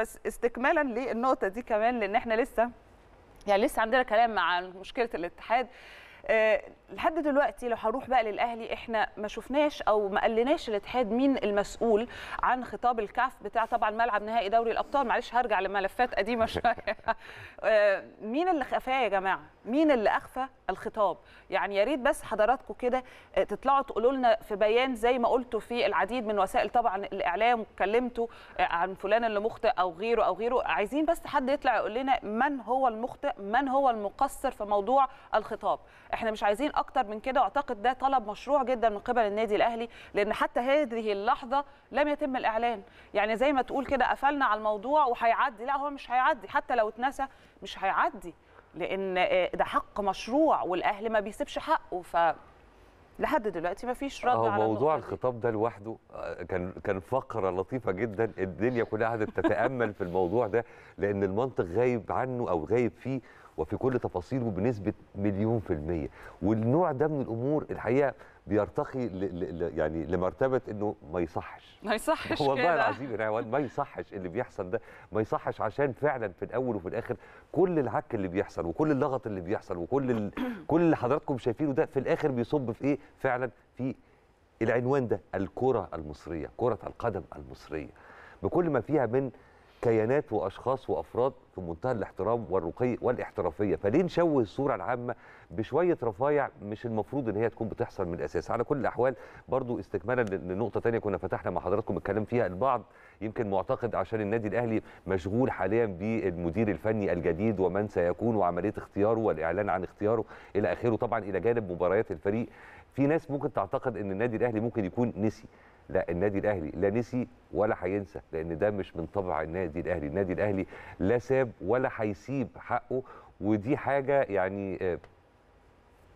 بس استكمالا للنقطه دي كمان لان احنا لسه يعني لسه عندنا كلام مع مشكله الاتحاد آه، لحد دلوقتي لو هروح بقى للاهلي احنا ما شفناش او ما قلناش الاتحاد مين المسؤول عن خطاب الكاف بتاع طبعا ملعب نهائي دوري الابطال معلش هرجع لملفات قديمه شويه آه، مين اللي خفاه يا جماعه مين اللي اخفى الخطاب يعني يا ريت بس حضراتكم كده آه، تطلعوا تقولوا لنا في بيان زي ما قلتوا في العديد من وسائل طبعا الاعلام واتكلمتوا عن فلان اللي مخطئ او غيره او غيره عايزين بس حد يطلع يقول لنا من هو المخطئ من هو المقصر في موضوع الخطاب احنا مش عايزين اكتر من كده واعتقد ده طلب مشروع جدا من قبل النادي الاهلي لان حتى هذه اللحظه لم يتم الاعلان يعني زي ما تقول كده قفلنا على الموضوع وهيعدي لا هو مش هيعدي حتى لو اتنسى مش هيعدي لان ده حق مشروع والاهلي ما بيسيبش حقه ف لحد دلوقتي ما فيش رد على موضوع الخطاب ده لوحده آه، كان كان فقره لطيفه جدا الدنيا كلها قعدت تتامل في الموضوع ده لان المنطق غايب عنه او غايب فيه وفي كل تفاصيله بنسبه مليون في الميه والنوع ده من الامور الحقيقه بيرتقي ل ل يعني لمرتبه انه ما يصحش ما يصحش والله العظيم ما يصحش اللي بيحصل ده ما يصحش عشان فعلا في الاول وفي الاخر كل العك اللي بيحصل وكل اللغط اللي بيحصل وكل ال... كل اللي حضراتكم شايفينه ده في الاخر بيصب في ايه فعلا في العنوان ده الكره المصريه كره القدم المصريه بكل ما فيها من كيانات واشخاص وافراد في منتهى الاحترام والرقي والاحترافيه فليه نشوه الصوره العامه بشويه رفايع مش المفروض ان هي تكون بتحصل من الاساس على كل الاحوال برضو استكمالا لنقطه ثانيه كنا فتحنا مع حضراتكم الكلام فيها البعض يمكن معتقد عشان النادي الاهلي مشغول حاليا بالمدير الفني الجديد ومن سيكون وعمليه اختياره والاعلان عن اختياره الى اخره طبعا الى جانب مباريات الفريق في ناس ممكن تعتقد ان النادي الاهلي ممكن يكون نسي لا النادي الاهلي لا نسي ولا هينسى لان ده مش من طبع النادي الاهلي النادي الاهلي لا ساب ولا هيسيب حقه ودي حاجه يعني آه،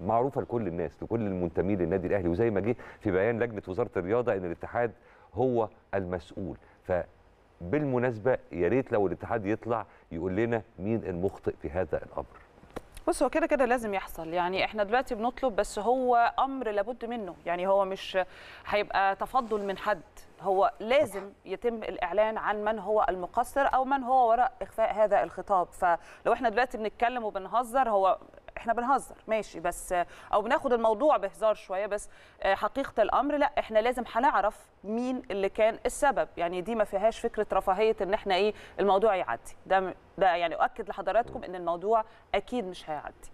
معروفه لكل الناس لكل المنتمين للنادي الاهلي وزي ما جه في بيان لجنه وزاره الرياضه ان الاتحاد هو المسؤول ف بالمناسبه يا ريت لو الاتحاد يطلع يقول لنا مين المخطئ في هذا الامر بص هو كده كده لازم يحصل يعني احنا دلوقتي بنطلب بس هو امر لابد منه يعني هو مش هيبقى تفضل من حد هو لازم يتم الاعلان عن من هو المقصر او من هو وراء اخفاء هذا الخطاب فلو احنا دلوقتي بنتكلم وبنهزر هو احنا بنهزر ماشي بس او بناخد الموضوع بهزار شويه بس آه، حقيقه الامر لا احنا لازم هنعرف مين اللي كان السبب يعني دي ما فيهاش فكره رفاهيه ان احنا ايه الموضوع يعدي ده ده يعني اؤكد لحضراتكم ان الموضوع اكيد مش هيعدي